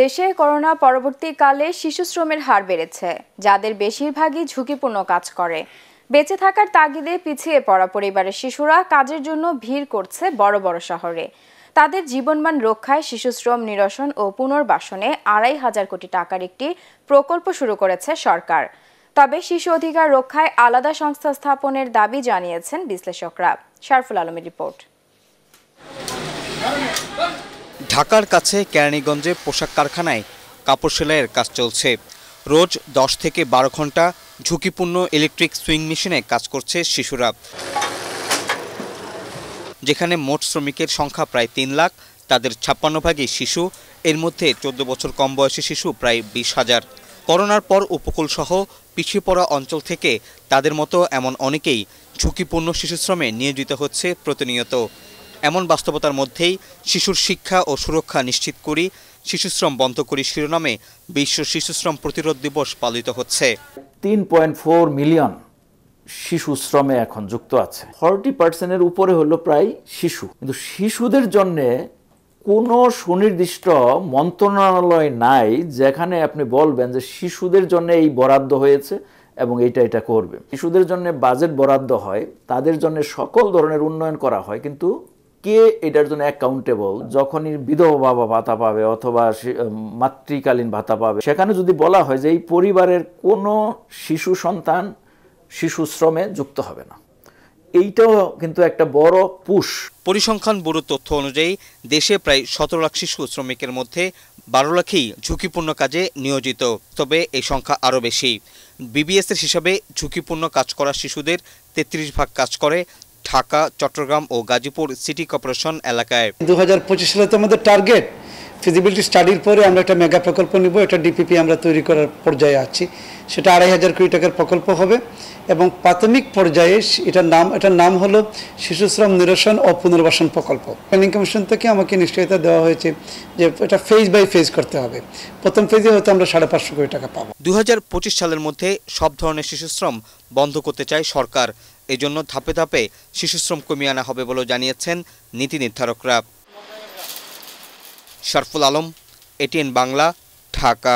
দেশে করোনা পরবর্তীকালে শিশু শ্রমের হার বেড়েছে যাদের বেশিরভাগই ঝুঁকিপূর্ণ কাজ করে বেঁচে থাকার তাগিদে পিছিয়ে পড়া পরিবারের শিশুরা কাজের জন্য ভিড় করছে বড় বড় শহরে তাদের জীবনমান রক্ষায় শিশু শ্রম নিরসন ও পুনর্বাসনে আড়াই হাজার কোটি টাকার একটি প্রকল্প শুরু করেছে সরকার তবে শিশু অধিকার রক্ষায় আলাদা সংস্থা স্থাপনের দাবি জানিয়েছেন বিশ্লেষকরা শারফুল আলমের রিপোর্ট ঢাকার কাছে কেরানীগঞ্জে পোশাক কারখানায় কাপড় সেলাইয়ের কাজ চলছে রোজ দশ থেকে বারো ঘন্টা ঝুঁকিপূর্ণ ইলেকট্রিক সুইং মেশিনে কাজ করছে শিশুরা যেখানে মোট শ্রমিকের সংখ্যা প্রায় তিন লাখ তাদের ছাপ্পান্ন ভাগই শিশু এর মধ্যে চোদ্দ বছর কম বয়সী শিশু প্রায় বিশ হাজার করোনার পর উপকূলসহ পিছিয়ে পড়া অঞ্চল থেকে তাদের মতো এমন অনেকেই ঝুঁকিপূর্ণ শিশুশ্রমে নিয়োজিত হচ্ছে প্রতিনিয়ত এমন বাস্তবতার মধ্যেই শিশুর শিক্ষা ও সুরক্ষা নিশ্চিত করি শিশুশ্রম বন্ধ করি শিরোনামে বিশ্ব শিশুশ্রম প্রতিরোধ দিবস পালিত হচ্ছে তিন পয়েন্ট ফোর মিলিয়ন শিশু শ্রমে এখন যুক্ত আছে ফর্টি পার্সেন্টের উপরে হলো প্রায় শিশু কিন্তু শিশুদের জন্যে কোনো সুনির্দিষ্ট মন্ত্রণালয় নাই যেখানে আপনি বলবেন যে শিশুদের জন্য এই বরাদ্দ হয়েছে এবং এইটা এটা করবে শিশুদের জন্য বাজেট বরাদ্দ হয় তাদের জন্য সকল ধরনের উন্নয়ন করা হয় কিন্তু কে এটার জন্য অ্যাকাউন্টেবল যখনই বিধবা বাবা ভাতা পাবে অথবা মাতৃকালীন ভাতা পাবে সেখানে যদি বলা হয় যে এই পরিবারের কোনো শিশু সন্তান শিশু শ্রমে যুক্ত হবে না এইটাও কিন্তু একটা বড় পুশ পরিসংখ্যান ব্যুরোর তথ্য অনুযায়ী দেশে প্রায় সতেরো লাখ শিশু শ্রমিকের মধ্যে বারো লাখই ঝুঁকিপূর্ণ কাজে নিয়োজিত তবে এই সংখ্যা আরও বেশি বিবিএসের হিসাবে ঝুঁকিপূর্ণ কাজ করা শিশুদের তেত্রিশ ভাগ কাজ করে ঢাকা চট্টগ্রাম ও গাজীপুর সিটি কর্পোরেশন এলাকায় দু সালে তো আমাদের টার্গেট ফিজিবিলিটি স্টাডির পরে আমরা একটা মেগা প্রকল্প নিব এটা ডিপিপি আমরা তৈরি করার পর্যায়ে আছি সেটা আড়াই হাজার কোটি টাকার প্রকল্প হবে এবং প্রাথমিক পর্যায়ে এটার নাম এটার নাম হলো শিশুশ্রম নিরসন ও পুনর্বাসন প্রকল্প প্ল্যানিং কমিশন থেকে আমাকে নিশ্চয়তা দেওয়া হয়েছে যে এটা ফেজ বাই ফেজ করতে হবে প্রথম ফেজে হয়তো আমরা সাড়ে পাঁচশো কোটি টাকা পাবো দু সালের মধ্যে সব ধরনের শিশুশ্রম বন্ধ করতে চায় সরকার এজন্য ধাপে ধাপে শিশুশ্রম কমিয়ে আনা হবে বলেও জানিয়েছেন নীতি নির্ধারকরা শরফুল আলম এটিএন বাংলা ঢাকা